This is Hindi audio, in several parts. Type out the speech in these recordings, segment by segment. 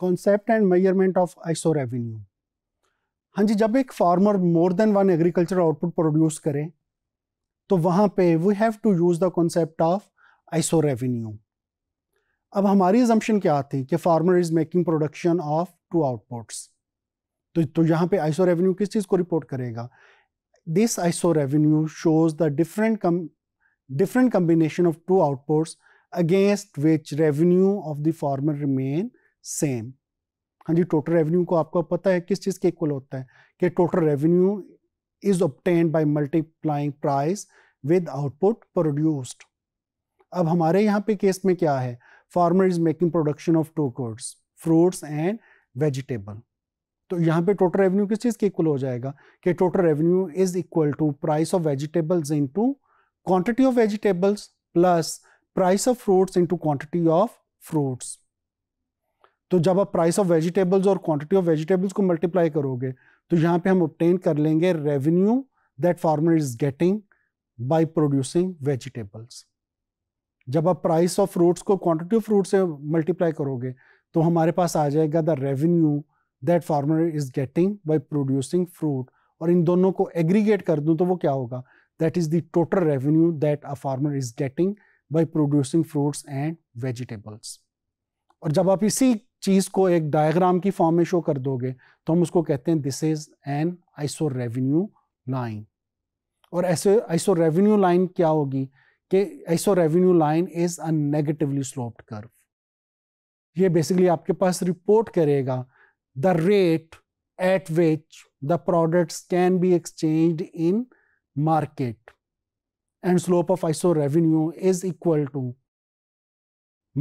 Concept and measurement of iso revenue हाँ जी जब एक farmer more than one agriculture output produce करे तो वहां पे we have to use the concept of iso revenue अब हमारी जम्पन क्या थी कि farmer is making production of two outputs तो तो यहाँ पे आइसो रेवेन्यू किस चीज़ को रिपोर्ट करेगा this iso revenue shows the different cum different combination of two outputs against which revenue of the farmer remain same हाँ जी टोटल रेवेन्यू को आपको पता है किस चीज़ के इक्वल होता है कि total revenue is obtain by multiplying price with output produced अब हमारे यहाँ पे केस में क्या है farmer is making production of two goods fruits and vegetable तो यहाँ पे टोटल रेवेन्यू किस चीज़ के इक्वल हो जाएगा कि total revenue is equal to price of vegetables into quantity of vegetables plus price of fruits into quantity of fruits तो जब आप प्राइस ऑफ वेजिटेबल्स और क्वांटिटी ऑफ वेजिटेबल्स को मल्टीप्लाई करोगे तो यहाँ पे हम ऑप्टेन कर लेंगे revenue that farmer is getting by producing vegetables जब आप प्राइस ऑफ फ्रूट्स को क्वांटिटी ऑफ फ्रूट से मल्टीप्लाई करोगे तो हमारे पास आ जाएगा the revenue that farmer is getting by producing fruit और इन दोनों को एग्रीगेट कर दूँ तो वो क्या होगा that is the total revenue that a farmer is getting by producing fruits and vegetables और जब आप इसी चीज़ को एक डायग्राम की फॉर्म में शो कर दोगे तो हम उसको कहते हैं this is an iso revenue line और ऐसे आइसो रेवेन्यू लाइन क्या होगी कि iso revenue line is a negatively sloped curve ये बेसिकली आपके पास रिपोर्ट करेगा the rate at which the products can be exchange in market and slope of iso revenue is equal to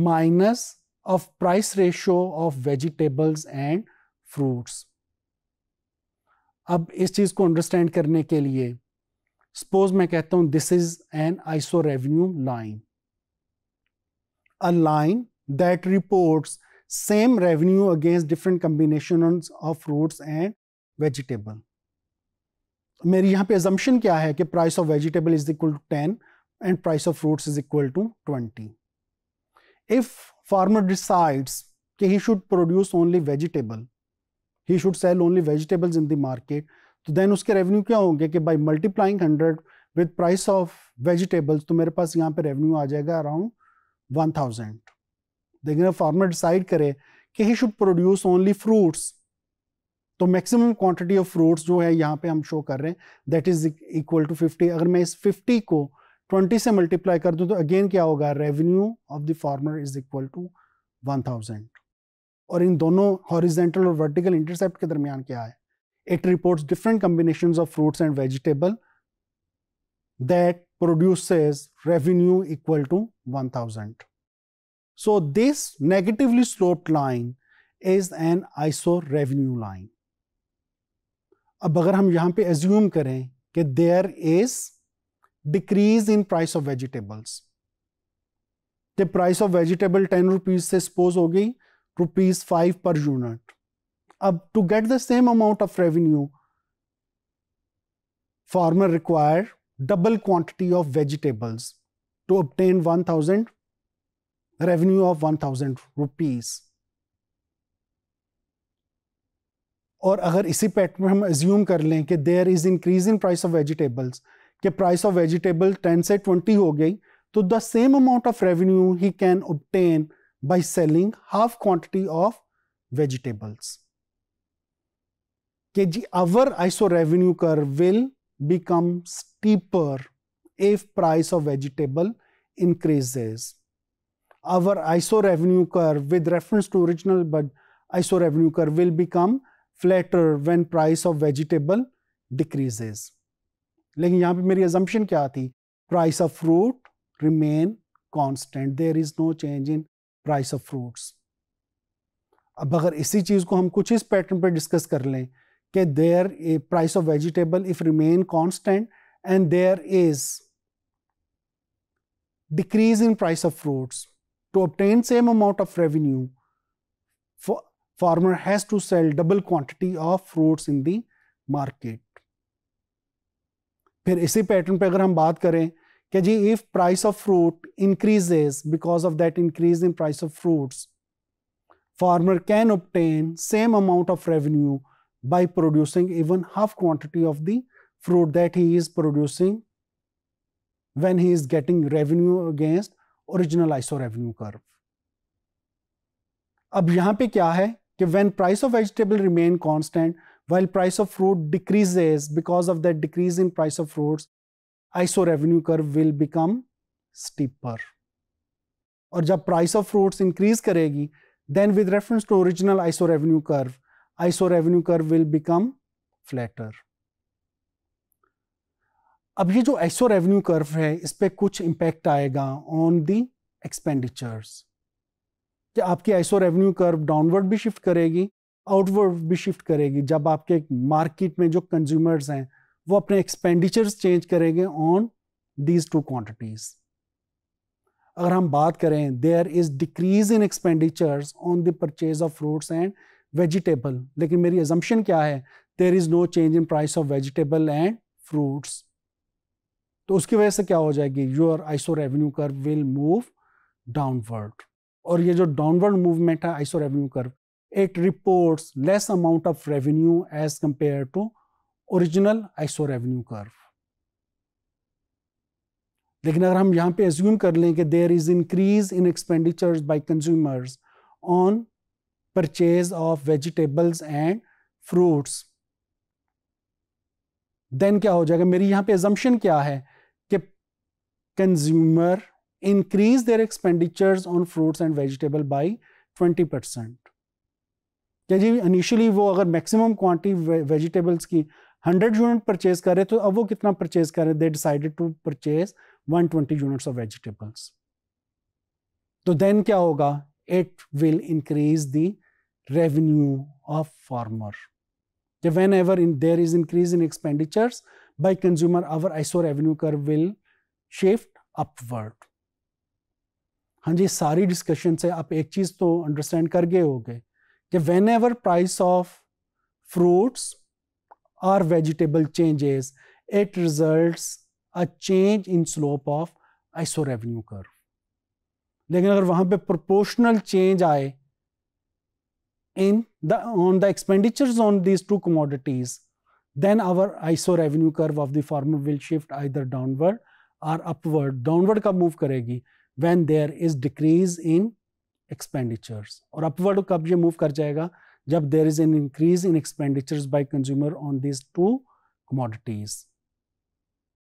minus of price ratio of vegetables and fruits. अब इस चीज़ को अंडरस्टैंड करने के लिए सपोज मैं कहता हूं this is an iso revenue line a line that reports same revenue against different combination of fruits and vegetable मेरी यहां पे एजम्पन क्या है कि price of vegetable is equal to ten and price of fruits is equal to twenty if farmer decides that he should produce only vegetable, he should sell only vegetables in the market, तो देन उसके रेवेन्यू क्या होंगे कि by multiplying hundred with price of vegetables तो मेरे पास यहाँ पे रेवेन्यू आ जाएगा अराउंड वन थाउजेंड लेकिन फार्मर डिसाइड करे कि he should produce only fruits तो मैक्सिमम क्वांटिटी ऑफ फ्रूट्स जो है यहाँ पे हम शो कर रहे हैं that is equal to fifty अगर मैं इस फिफ्टी को 20 से मल्टीप्लाई कर दो तो अगेन क्या होगा revenue of the farmer is equal to 1000 और इन दोनों हॉरिजेंटल और वर्टिकल इंटरसेप्ट के दरमियान क्या है it reports different combinations of fruits and vegetable that produces revenue equal to 1000 so this negatively sloped line is an iso revenue line अब अगर हम यहां पे एज्यूम करें कि there is decrease in price of vegetables the price of vegetable 10 rupees से suppose हो गई rupees 5 per unit अब to get the same amount of revenue farmer require double quantity of vegetables to obtain 1000 revenue of 1000 rupees और अगर इसी पैटर्न में हम एज्यूम कर लें कि there is increase in price of vegetables कि प्राइस ऑफ वेजिटेबल टेन से ट्वेंटी हो गई तो the same amount of revenue he can obtain by selling half quantity of vegetables के जी our iso revenue curve will become steeper if price of vegetable increases our iso revenue curve with reference to original but iso revenue curve will become flatter when price of vegetable decreases लेकिन यहाँ पे मेरी एजम्पन क्या थी price of fruit remain constant there is no change in price of fruits अब अगर इसी चीज़ को हम कुछ इस पैटर्न पर डिस्कस कर लें कि there a price of vegetable if remain constant and there is decrease in price of fruits to obtain same amount of revenue farmer has to sell double quantity of fruits in the फिर इसी पैटर्न पे अगर हम बात करें कि जी if price of fruit increases because of that increase in price of fruit farmer can obtain same amount of revenue by producing even half quantity of the fruit that he is producing when he is getting revenue against original iso revenue curve अब यहां पर क्या है कि when price of vegetable remain constant while price of fruit decreases because of that decrease in price of fruits iso revenue curve will become steeper और जब प्राइस ऑफ फ्रूट्स इंक्रीज करेगी then with reference to original iso revenue curve iso revenue curve will become flatter अब ये जो आइसो रेवेन्यू कर्व है इस पर कुछ इम्पैक्ट आएगा ऑन दी एक्सपेंडिचर्स कि आपकी आइसो रेवेन्यू कर्व डाउनवर्ड भी शिफ्ट करेगी आउटवर्ड भी शिफ्ट करेगी जब आपके मार्केट में जो कंज्यूमर्स हैं वो अपने एक्सपेंडिचर्स चेंज करेंगे ऑन दीज टू क्वांटिटीज अगर हम बात करें there is decrease in expenditures on the purchase of fruits and vegetable लेकिन मेरी एजम्पन क्या है there is no change in price of vegetable and fruits तो उसकी वजह से क्या हो जाएगी your iso revenue curve will move downward और ये जो डाउनवर्ड मूवमेंट है iso revenue curve it reports less amount of revenue as compared to original ISO revenue curve. लेकिन अगर हम यहां पर एज्यूम कर लें कि there is increase in expenditure by consumers on purchase of vegetables and fruits then क्या हो जाएगा मेरी यहाँ पे एजम्पन क्या है कि consumer increase their expenditures on fruits and vegetable by twenty percent क्या जी इनिशियली वो अगर मैक्सिमम क्वांटिटी वेजिटेबल्स की हंड्रेड यूनिट परचेज रहे तो अब वो कितना परचेज रहे they decided to purchase 120 units of vegetables तो देन क्या होगा it will increase the revenue of farmer whenever in there is increase in expenditures by consumer our ISO revenue curve will shift upward हाँ जी सारी डिस्कशन से आप एक चीज़ तो अंडरस्टैंड कर गए हो गए कि whenever price of fruits or vegetable changes it result a change in slope of iso revenue curve लेकिन अगर वहां पर प्रोपोर्शनल चेंज आए in the on the expenditures on these two commodities then our iso revenue curve of the farmer will shift either downward or upward downward का मूव करेगी when there is decrease in expenditures और अपवर्ड कब ये मूव कर जाएगा जब there is an increase in expenditures by consumer on this two commodities